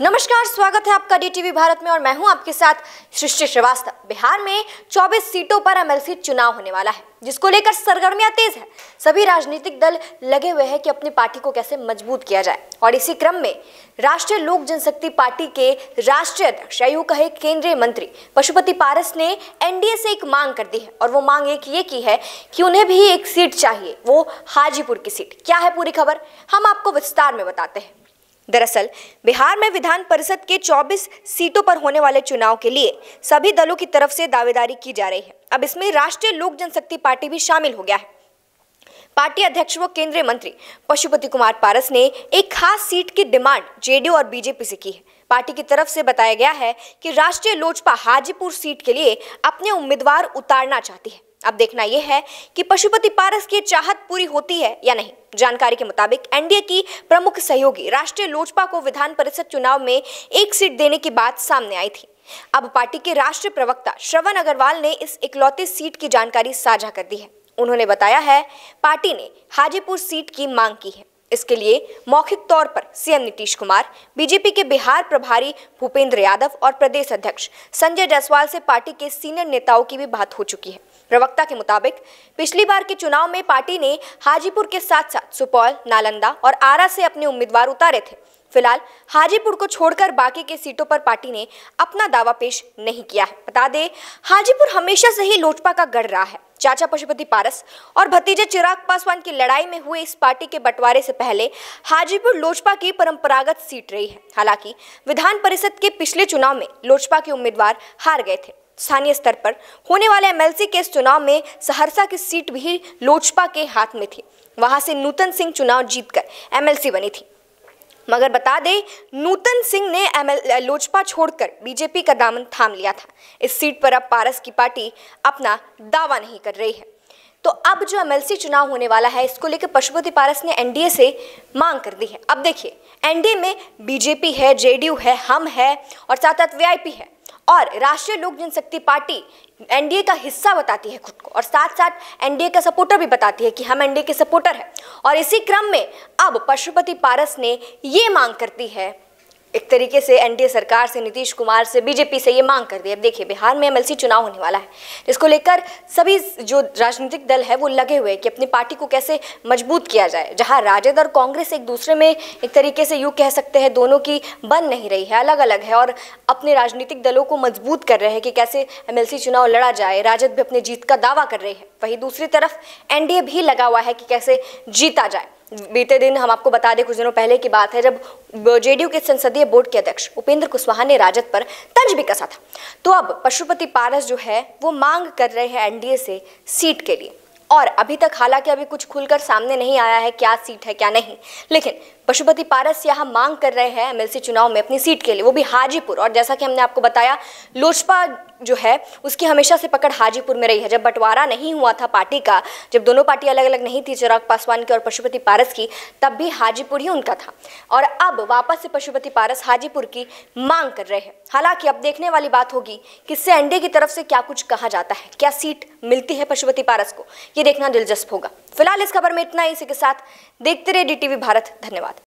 नमस्कार स्वागत है आपका डीटीवी भारत में और मैं हूं आपके साथ सृष्टि श्रीवास्तव बिहार में 24 सीटों पर एमएलसी चुनाव होने वाला है जिसको लेकर सरगर्मियां तेज है सभी राजनीतिक दल लगे हुए हैं कि अपनी पार्टी को कैसे मजबूत किया जाए और इसी क्रम में राष्ट्रीय लोक जनशक्ति पार्टी के राष्ट्रीय अध्यक्ष या कहे केंद्रीय मंत्री पशुपति पारस ने एनडीए से एक मांग कर दी है और वो मांग एक ये की है कि उन्हें भी एक सीट चाहिए वो हाजीपुर की सीट क्या है पूरी खबर हम आपको विस्तार में बताते हैं दरअसल बिहार में विधान परिषद के 24 सीटों पर होने वाले चुनाव के लिए सभी दलों की तरफ से दावेदारी की जा रही है अब इसमें राष्ट्रीय लोक जनशक्ति पार्टी भी शामिल हो गया है पार्टी अध्यक्ष व केंद्रीय मंत्री पशुपति कुमार पारस ने एक खास सीट की डिमांड जेडीयू और बीजेपी से की है पार्टी की तरफ से बताया गया है कि राष्ट्रीय लोजपा हाजीपुर सीट के लिए अपने उम्मीदवार उतारना चाहती है अब देखना यह है कि पशुपति पारस की चाहत पूरी होती है या नहीं जानकारी के मुताबिक एनडीए की प्रमुख सहयोगी राष्ट्रीय लोजपा को विधान परिषद चुनाव में एक सीट देने की बात सामने आई थी अब पार्टी के राष्ट्रीय प्रवक्ता श्रवण अग्रवाल ने इस इकलौती सीट की जानकारी साझा कर दी है उन्होंने बताया है पार्टी ने हाजीपुर सीट की मांग की है इसके लिए मौखिक तौर पर सीएम नीतीश कुमार बीजेपी के बिहार प्रभारी भूपेंद्र यादव और प्रदेश अध्यक्ष संजय जायसवाल से पार्टी के सीनियर नेताओं की भी बात हो चुकी है प्रवक्ता के मुताबिक पिछली बार के चुनाव में पार्टी ने हाजीपुर के साथ साथ सुपौल नालंदा और आरा से अपने उम्मीदवार उतारे थे फिलहाल हाजीपुर को छोड़कर बाकी के सीटों पर पार्टी ने अपना दावा पेश नहीं किया है बता दें हाजीपुर हमेशा से ही लोजपा का गढ़ रहा है चाचा पशुपति पारस और भतीजे चिराग पासवान की लड़ाई में हुए इस पार्टी के बंटवारे से पहले हाजीपुर लोजपा की परंपरागत सीट रही है हालांकि विधान परिषद के पिछले चुनाव में लोजपा के उम्मीदवार हार गए थे स्थानीय स्तर पर होने वाले एमएलसी के चुनाव में सहरसा की सीट भी लोजपा के हाथ में थी वहां से नूतन सिंह चुनाव जीतकर एमएलसी बनी थी मगर बता दें नूतन सिंह ने एमएल लोजपा छोड़कर बीजेपी का दामन थाम लिया था इस सीट पर अब पारस की पार्टी अपना दावा नहीं कर रही है तो अब जो एमएलसी चुनाव होने वाला है इसको लेकर पशुपति पारस ने एनडीए से मांग कर दी है अब देखिए एनडीए में बीजेपी है जेडीयू है हम है और साथ साथ वीआईपी है और राष्ट्रीय लोक जनशक्ति पार्टी एनडीए का हिस्सा बताती है खुद को और साथ साथ एनडीए का सपोर्टर भी बताती है कि हम एनडीए के सपोर्टर हैं और इसी क्रम में अब पशुपति पारस ने ये मांग करती है एक तरीके से एनडीए सरकार से नीतीश कुमार से बीजेपी से ये मांग कर दी अब देखिए बिहार में एमएलसी चुनाव होने वाला है जिसको लेकर सभी जो राजनीतिक दल है वो लगे हुए कि अपनी पार्टी को कैसे मजबूत किया जाए जहाँ राजद और कांग्रेस एक दूसरे में एक तरीके से यूँ कह सकते हैं दोनों की बन नहीं रही है अलग अलग है और अपने राजनीतिक दलों को मजबूत कर रहे हैं कि कैसे एम चुनाव लड़ा जाए राजद भी अपनी जीत का दावा कर रही है वहीं दूसरी तरफ एनडीए भी लगा हुआ है कि कैसे जीता जाए बीते दिन हम आपको बता दें कुछ दिनों पहले की बात है जब जेडीयू के संसदीय बोर्ड के अध्यक्ष उपेंद्र कुशवाहा ने राजद पर तंज भी कसा था तो अब पशुपति पारस जो है वो मांग कर रहे हैं एनडीए से सीट के लिए और अभी तक हालांकि अभी कुछ खुलकर सामने नहीं आया है क्या सीट है क्या नहीं लेकिन पशुपति पारस यहाँ मांग कर रहे हैं एमएलसी चुनाव में अपनी सीट के लिए वो भी हाजीपुर और जैसा कि हमने आपको बताया लोजपा जो है उसकी हमेशा से पकड़ हाजीपुर में रही है जब बंटवारा नहीं हुआ था पार्टी का जब दोनों पार्टी अलग अलग नहीं थी चिराग पासवान की और पशुपति पारस की तब भी हाजीपुर ही उनका था और अब वापस से पशुपति पारस हाजीपुर की मांग कर रहे हैं हालांकि अब देखने वाली बात होगी कि एनडीए की तरफ से क्या कुछ कहा जाता है क्या सीट मिलती है पशुपति पारस को ये देखना दिलचस्प होगा फिलहाल इस खबर में इतना ही इसी के साथ देखते रहे डी भारत धन्यवाद